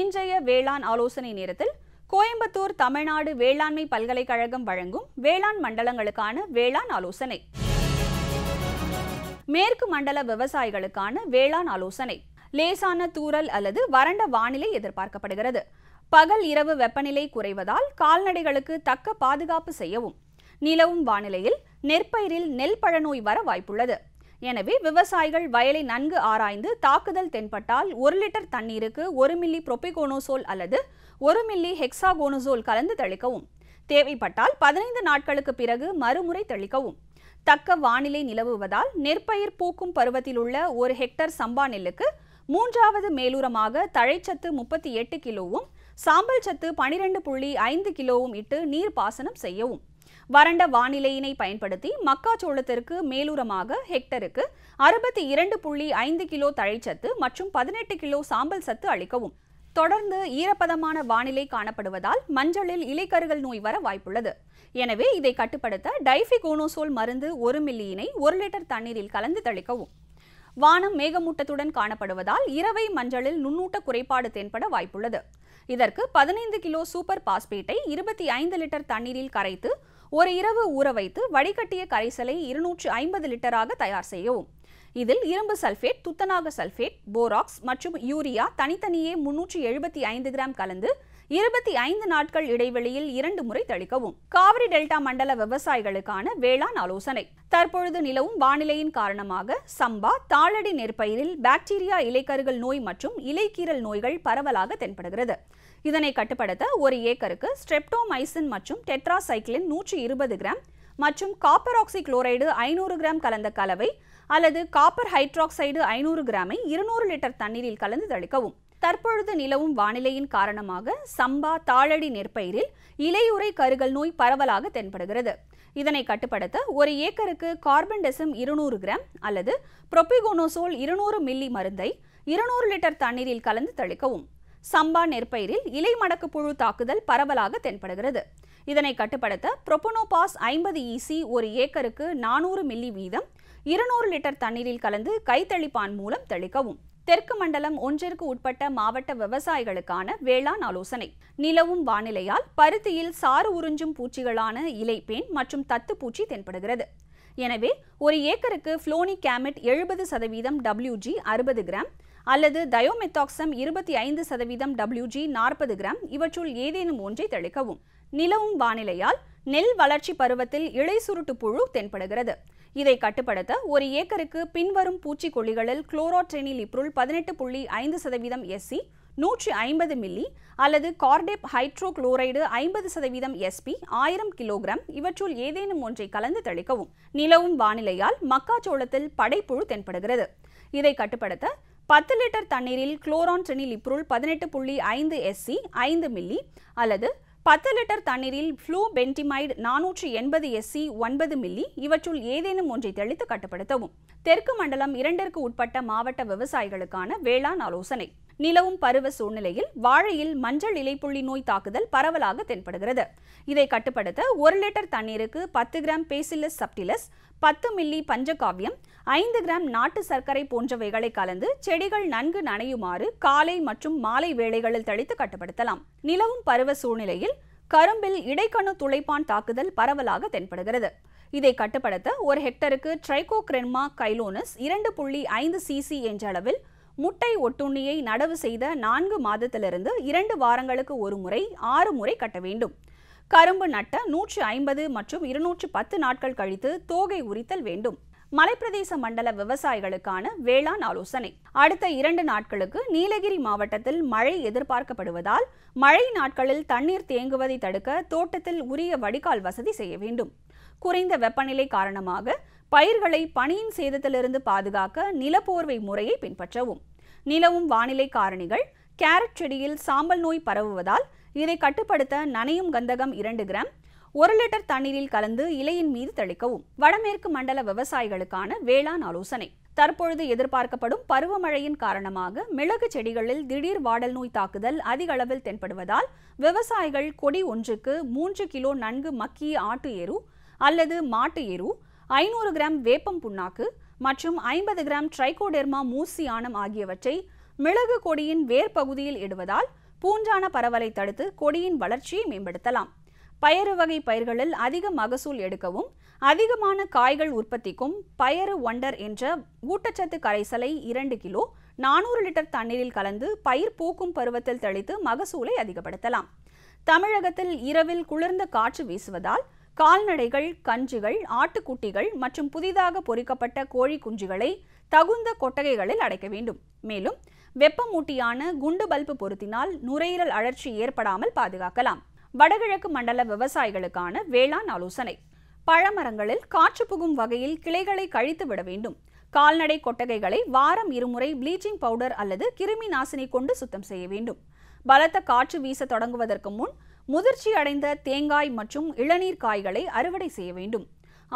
இன்றைய வேளாண் ஆலோசனை நேரத்தில் கோயம்புத்தூர் தமிழ்நாடு வேளாண்மை பல்கலைக்கழகம் வழங்கும் வேளாண் மண்டலங்களுக்கான வேளாண் ஆலோசனை மேற்கு மண்டல விவசாயிகளுக்கான வேளாண் ஆலோசனை லேசான தூரல் அல்லது வறண்ட வானிலை எதிர்பார்க்கப்படுகிறது பகல் இரவு வெப்பநிலை குறைவதால் கால்நடைகளுக்கு தக்க பாதுகாப்பு செய்யவும் நிலவும் வானிலையில் நெற்பயிரில் நெல் பழநோய் வர வாய்ப்புள்ளது எனவே விவசாயிகள் வயலை நன்கு ஆராய்ந்து தாக்குதல் தென்பட்டால் ஒரு லிட்டர் தண்ணீருக்கு ஒரு மில்லி புரொபிகோனோசோல் அல்லது ஒரு மில்லி ஹெக்ஸாகோனோசோல் கலந்து தெளிக்கவும் தேவைப்பட்டால் பதினைந்து நாட்களுக்கு பிறகு மறுமுறை தெளிக்கவும் தக்க வானிலை நிலவுவதால் நெற்பயிர் பூக்கும் பருவத்தில் உள்ள ஒரு ஹெக்டர் சம்பா நெல்லுக்கு மூன்றாவது மேலூரமாக தழைச்சத்து முப்பத்தி எட்டு கிலோவும் சாம்பல் சத்து பனிரெண்டு புள்ளி ஐந்து கிலோவும் இட்டு நீர் பாசனம் செய்யவும் வறண்ட வானிலையினை பயன்படுத்தி மக்காச்சோளத்திற்கு மேலுரமாக ஹெக்டருக்கு அறுபத்தி இரண்டு புள்ளி ஐந்து கிலோ தழைச்சத்து மற்றும் பதினெட்டு கிலோ சாம்பல் சத்து அளிக்கவும் தொடர்ந்து ஈரப்பதமான வானிலை காணப்படுவதால் மஞ்சளில் இலைக்கருகள் நோய் வர வாய்ப்புள்ளது எனவே இதை கட்டுப்படுத்த டைஃபிகோனோசோல் மருந்து ஒரு மில்லியினை ஒரு லிட்டர் தண்ணீரில் கலந்து தெளிக்கவும் வானம் மேகமூட்டத்துடன் காணப்படுவதால் இரவை மஞ்சளில் நுண்ணூட்ட குறைபாடு தென்பட வாய்ப்புள்ளது இதற்கு பதினைந்து கிலோ சூப்பர் பாஸ்பேட்டை இருபத்தி ஐந்து லிட்டர் தண்ணீரில் கரைத்து ஒரு இரவு ஊற வைத்து வடிகட்டிய கரைசலை இருநூற்று ஐம்பது லிட்டராக தயார் செய்யவும் இதில் இரும்பு சல்ஃபேட் துத்தநாக சல்ஃபேட் போராக்ஸ் மற்றும் யூரியா தனித்தனியே முன்னூற்றி எழுபத்தி ஐந்து கிராம் கலந்து இருபத்தி ஐந்து நாட்கள் இடைவெளியில் இரண்டு முறை தெளிக்கவும் காவிரி டெல்டா மண்டல விவசாயிகளுக்கான வேளாண் ஆலோசனை தற்பொழுது நிலவும் வானிலையின் காரணமாக சம்பா தாளடி நெற்பயிரில் பாக்டீரியா இலைக்கருகள் நோய் மற்றும் இலைக்கீரல் நோய்கள் பரவலாக தென்படுகிறது இதனை கட்டுப்படுத்த ஒரு ஏக்கருக்கு ஸ்ட்ரெப்டோமைசின் மற்றும் டெட்ராசைக்ளின் நூற்றி இருபது கிராம் மற்றும் காப்பர் ஆக்சி குளோரைடு ஐநூறு கிராம் கலந்த கலவை அல்லது காப்பர் ஹைட்ராக்சைடு ஐநூறு கிராமை இருநூறு லிட்டர் தண்ணீரில் கலந்து தெளிக்கவும் தற்பொழுது நிலவும் வானிலையின் காரணமாக சம்பா தாளடி நெற்பயிரில் இலையுறை கருகல் நோய் பரவலாக தென்படுகிறது இதனை கட்டுப்படுத்த ஒரு ஏக்கருக்கு கார்பன் டெசம் இருநூறு கிராம் அல்லது புரொபிகோனோசோல் இருநூறு மில்லி மருந்தை இருநூறு லிட்டர் தண்ணீரில் கலந்து தெளிக்கவும் சம்பா நெற்பயிரில் இலை மடக்கு புழு தாக்குதல் பரவலாக தென்படுகிறது இதனை கட்டுப்படுத்த புரொபனோபாஸ் ஐம்பது ஈசி e ஒரு ஏக்கருக்கு நானூறு மில்லி வீதம் இருநூறு லிட்டர் தண்ணீரில் கலந்து கைத்தளிப்பான் மூலம் தெளிக்கவும் தெற்கு மண்டலம் ஒன்றிற்கு உட்பட்ட மாவட்ட விவசாயிகளுக்கான வேளாண் ஆலோசனை நிலவும் வானிலையால் பருத்தியில் சாறு உறிஞ்சும் பூச்சிகளான இலைப்பேன் மற்றும் தத்துப்பூச்சி தென்படுகிறது எனவே ஒரு ஏக்கருக்கு புளோனி கேமெட் எழுபது சதவீதம் டபிள்யூஜி அறுபது கிராம் அல்லது தயோமெத்தாக்சம் இருபத்தி ஐந்து சதவீதம் டபிள்யூஜி நாற்பது கிராம் இவற்றுள் ஏதேனும் ஒன்றை தெளிக்கவும் நிலவும் வானிலையால் நெல் வளர்ச்சி பருவத்தில் இலை சுருட்டு புழு தென்படுகிறது இதை கட்டுப்படுத்த ஒரு ஏக்கருக்கு பின்வரும் பூச்சிக்கொல்லிகளில் குளோரோட்ரெனில் இப்ருல் பதினெட்டு புள்ளி ஐந்து சதவீதம் எஸ்சி நூற்றி ஐம்பது மில்லி அல்லது கார்டெப் ஹைட்ரோக்ளோரைடு ஐம்பது சதவீதம் எஸ்பி ஆயிரம் கிலோகிராம் இவற்றுள் ஏதேனும் ஒன்றை கலந்து தெளிக்கவும் நிலவும் வானிலையால் மக்காச்சோளத்தில் படைப்புழு தென்படுகிறது இதை கட்டுப்படுத்த பத்து லிட்டர் தண்ணீரில் குளோரான் ட்ரெனில் இப்ரூல் பதினெட்டு புள்ளி ஐந்து எஸ்சி ஐந்து மில்லி அல்லது பத்து லிட்டர் தண்ணீரில் ஃப்ளூ பென்டிமைடு நானூற்றி எண்பது எஸ்சி ஒன்பது மில்லி இவற்றுள் ஏதேனும் ஒன்றை தெளித்து கட்டுப்படுத்தவும் தெற்கு மண்டலம் இரண்டிற்கு உட்பட்ட மாவட்ட விவசாயிகளுக்கான வேளாண் ஆலோசனை நிலவும் பருவ சூழ்நிலையில் வாழையில் மஞ்சள் இலைப்புள்ளி நோய் தாக்குதல் பரவலாக தென்படுகிறது இதை கட்டுப்படுத்த ஒரு லிட்டர் தண்ணீருக்கு பத்து கிராம் பேசிலஸ் சப்டிலஸ் பத்து மில்லி பஞ்சகாவியம் ஐந்து கிராம் நாட்டு சர்க்கரை போன்றவைகளை கலந்து செடிகள் நன்கு நனையுமாறு காலை மற்றும் மாலை வேளைகளில் தெளித்து கட்டுப்படுத்தலாம் நிலவும் பருவ சூழ்நிலையில் கரும்பில் இடைக்கணு துளைப்பான் தாக்குதல் பரவலாக தென்படுகிறது இதை கட்டுப்படுத்த ஒரு ஹெக்டருக்கு ட்ரைகோக்ரென்மா கைலோனஸ் இரண்டு புள்ளி ஐந்து சிசி என்ற அளவில் முட்டை ஒட்டுண்ணியை நடவு செய்த நான்கு மாதத்திலிருந்து இரண்டு வாரங்களுக்கு ஒரு முறை ஆறு முறை கட்ட வேண்டும் கரும்பு நட்ட நூற்று ஐம்பது மற்றும் இருநூற்று பத்து நாட்கள் கழித்து தோகை உரித்தல் வேண்டும் மலைப்பிரதேச மண்டல விவசாயிகளுக்கான வேளாண் ஆலோசனை அடுத்த இரண்டு நாட்களுக்கு நீலகிரி மாவட்டத்தில் மழை எதிர்பார்க்கப்படுவதால் மழை நாட்களில் தண்ணீர் தேங்குவதை தடுக்க தோட்டத்தில் உரிய வடிகால் வசதி செய்ய வேண்டும் குறைந்த வெப்பநிலை காரணமாக பயிர்களை பனியின் சேதத்திலிருந்து பாதுகாக்க நிலப்போர்வை முறையை பின்பற்றவும் நிலவும் வானிலை காரணிகள் கேரட் செடியில் சாம்பல் நோய் பரவுவதால் இதை கட்டுப்படுத்த நனையும் கந்தகம் இரண்டு கிராம் ஒரு லிட்டர் தண்ணீரில் கலந்து இலையின் மீது தெளிக்கவும் வடமேற்கு மண்டல விவசாயிகளுக்கான வேளாண் ஆலோசனை தற்பொழுது எதிர்பார்க்கப்படும் பருவமழையின் காரணமாக மிளகு செடிகளில் திடீர் வாடல் நோய் தாக்குதல் அதிக அளவில் தென்படுவதால் விவசாயிகள் கொடி ஒன்றுக்கு மூன்று கிலோ நன்கு மக்கிய ஆட்டு எரு அல்லது மாட்டு எரு ஐநூறு கிராம் வேப்பம் புண்ணாக்கு மற்றும் ஐம்பது கிராம் ட்ரைகோடெர்மா மூசி ஆணம் ஆகியவற்றை மிளகு கொடியின் வேர் பகுதியில் இடுவதால் பூஞ்சான பரவலை தடுத்து கொடியின் வளர்ச்சியை மேம்படுத்தலாம் பயறு வகை பயிர்களில் அதிக மகசூல் எடுக்கவும் அதிகமான காய்கள் உற்பத்திக்கும் பயறு ஒண்டர் என்ற ஊட்டச்சத்து கரைசலை இரண்டு கிலோ நானூறு லிட்டர் தண்ணீரில் கலந்து பயிர் பூக்கும் பருவத்தில் தெளித்து மகசூலை அதிகப்படுத்தலாம் தமிழகத்தில் இரவில் குளிர்ந்த காற்று வீசுவதால் கால்நடைகள் கஞ்சிகள் ஆட்டுக்குட்டிகள் மற்றும் புதிதாக பொறிக்கப்பட்ட கோழி குஞ்சுகளை தகுந்த கொட்டகைகளில் அடைக்க வேண்டும் மேலும் வெப்பமூட்டியான குண்டு பல்பு பொருத்தினால் நுரையீரல் அழற்சி ஏற்படாமல் பாதுகாக்கலாம் வடகிழக்கு மண்டல விவசாயிகளுக்கான வேளாண் ஆலோசனை பழமரங்களில் காற்று புகும் வகையில் கிளைகளை கழித்து விட வேண்டும் கால்நடை கொட்டகைகளை வாரம் இருமுறை ப்ளீச்சிங் பவுடர் அல்லது கிருமி நாசினி கொண்டு சுத்தம் செய்ய வேண்டும் பலத்த காற்று வீச தொடங்குவதற்கு முன் முதிர்ச்சி அடைந்த தேங்காய் மற்றும் இளநீர் காய்களை அறுவடை செய்ய வேண்டும்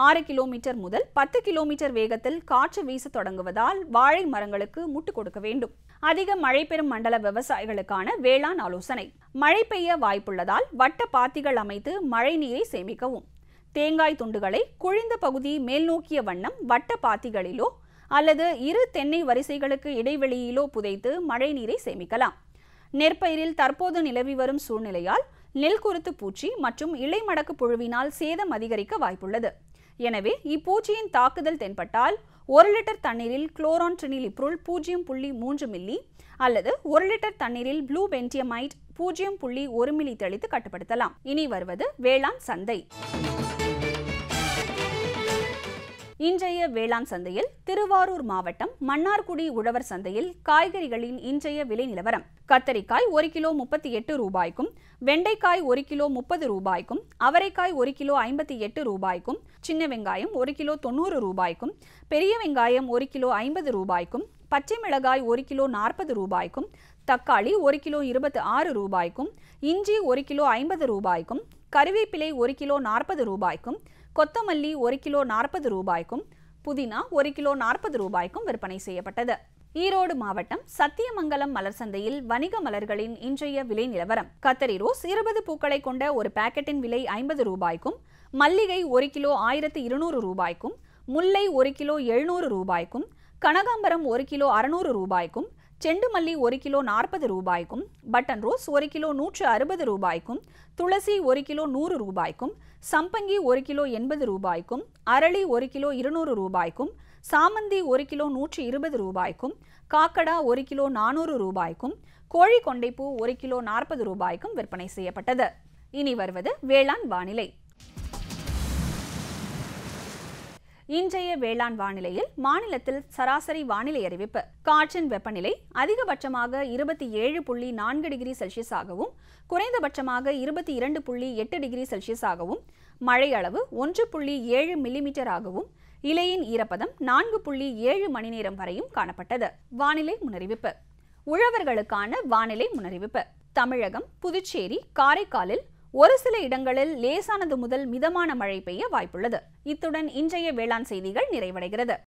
ஆறு கிலோமீட்டர் முதல் பத்து கிலோமீட்டர் வேகத்தில் காற்று வீச தொடங்குவதால் வாழை மரங்களுக்கு முட்டுக் கொடுக்க வேண்டும் அதிக மழை பெறும் மண்டல விவசாயிகளுக்கான வேளாண் ஆலோசனை மழை பெய்ய வாய்ப்புள்ளதால் வட்ட பாத்திகள் அமைத்து மழை நீரை சேமிக்கவும் தேங்காய் துண்டுகளை குழிந்த பகுதி மேல்நோக்கிய வண்ணம் வட்ட பாத்திகளிலோ அல்லது இரு தென்னை வரிசைகளுக்கு இடைவெளியிலோ புதைத்து மழை நீரை சேமிக்கலாம் நெற்பயிரில் தற்போது நிலவி வரும் சூழ்நிலையால் நெல் குருத்து பூச்சி மற்றும் இலை மடக்கு புழுவினால் சேதம் அதிகரிக்க வாய்ப்புள்ளது எனவே இப்பூச்சியின் தாக்குதல் தென்பட்டால் ஒரு லிட்டர் தண்ணீரில் குளோரான் ட்ரினிலிப்ரோல் பூஜ்ஜியம் புள்ளி மூன்று மில்லி அல்லது ஒரு லிட்டர் தண்ணீரில் ப்ளூ பென்டியமைட் பூஜ்ஜியம் புள்ளி ஒரு மில்லி தெளித்து கட்டுப்படுத்தலாம் இனி வருவது வேளாண் சந்தை இன்றைய வேளாண் சந்தையில் திருவாரூர் மாவட்டம் மன்னார்குடி உழவர் சந்தையில் காய்கறிகளின் இன்றைய விலை நிலவரம் கத்தரிக்காய் ஒரு கிலோ முப்பத்தி எட்டு ரூபாய்க்கும் வெண்டைக்காய் ஒரு கிலோ முப்பது ரூபாய்க்கும் அவரைக்காய் ஒரு கிலோ ஐம்பத்தி எட்டு ரூபாய்க்கும் சின்ன வெங்காயம் ஒரு கிலோ தொண்ணூறு ரூபாய்க்கும் பெரிய வெங்காயம் ஒரு கிலோ ஐம்பது ரூபாய்க்கும் பச்சை மிளகாய் ஒரு கிலோ நாற்பது ரூபாய்க்கும் தக்காளி ஒரு கிலோ இருபத்தி ஆறு ரூபாய்க்கும் இஞ்சி ஒரு கிலோ ஐம்பது ரூபாய்க்கும் கருவேப்பிலை ஒரு கிலோ நாற்பது ரூபாய்க்கும் கொத்தமல்லி ஒரு கிலோ நாற்பது ரூபாய்க்கும் புதினா ஒரு கிலோ நாற்பது ரூபாய்க்கும் விற்பனை செய்யப்பட்டது ஈரோடு மாவட்டம் சத்தியமங்கலம் மலர் சந்தையில் வணிக மலர்களின் இன்றைய விலை நிலவரம் கத்தரி ரோஸ் இருபது பூக்களை கொண்ட ஒரு பாக்கெட்டின் விலை ஐம்பது ரூபாய்க்கும் மல்லிகை ஒரு கிலோ ஆயிரத்து இருநூறு ரூபாய்க்கும் முல்லை ஒரு கிலோ எழுநூறு ரூபாய்க்கும் கனகாம்பரம் ஒரு கிலோ அறுநூறு ரூபாய்க்கும் செண்டுமல்லி ஒரு கிலோ நாற்பது ரூபாய்க்கும் பட்டன் ரோஸ் ஒரு கிலோ நூற்று அறுபது ரூபாய்க்கும் துளசி ஒரு கிலோ நூறு ரூபாய்க்கும் சம்பங்கி ஒரு கிலோ எண்பது ரூபாய்க்கும் அரளி ஒரு கிலோ இருநூறு ரூபாய்க்கும் சாமந்தி ஒரு கிலோ நூற்றி இருபது ரூபாய்க்கும் காக்கடா ஒரு கிலோ நானூறு ரூபாய்க்கும் கோழி கொண்டைப்பூ ஒரு கிலோ நாற்பது ரூபாய்க்கும் விற்பனை செய்யப்பட்டது இனி வருவது வேளாண் வானிலை இன்றைய வேளாண் வானிலையில் மாநிலத்தில் சராசரி வானிலை அறிவிப்பு காற்றின் வெப்பநிலை அதிகபட்சமாக இருபத்தி ஏழு புள்ளி நான்கு டிகிரி செல்சியஸாகவும் குறைந்தபட்சமாக இருபத்தி இரண்டு புள்ளி எட்டு டிகிரி செல்சியஸாகவும் மழை அளவு ஒன்று புள்ளி ஏழு மில்லிமீட்டராகவும் இலையின் ஈரப்பதம் நான்கு புள்ளி ஏழு மணி நேரம் வரையும் காணப்பட்டது வானிலை முன்னறிவிப்பு உழவர்களுக்கான வானிலை முன்னறிவிப்பு தமிழகம் புதுச்சேரி காரைக்காலில் ஒரு சில இடங்களில் லேசானது முதல் மிதமான மழை பெய்ய வாய்ப்புள்ளது இத்துடன் இன்றைய வேளாண் செய்திகள் நிறைவடைகிறது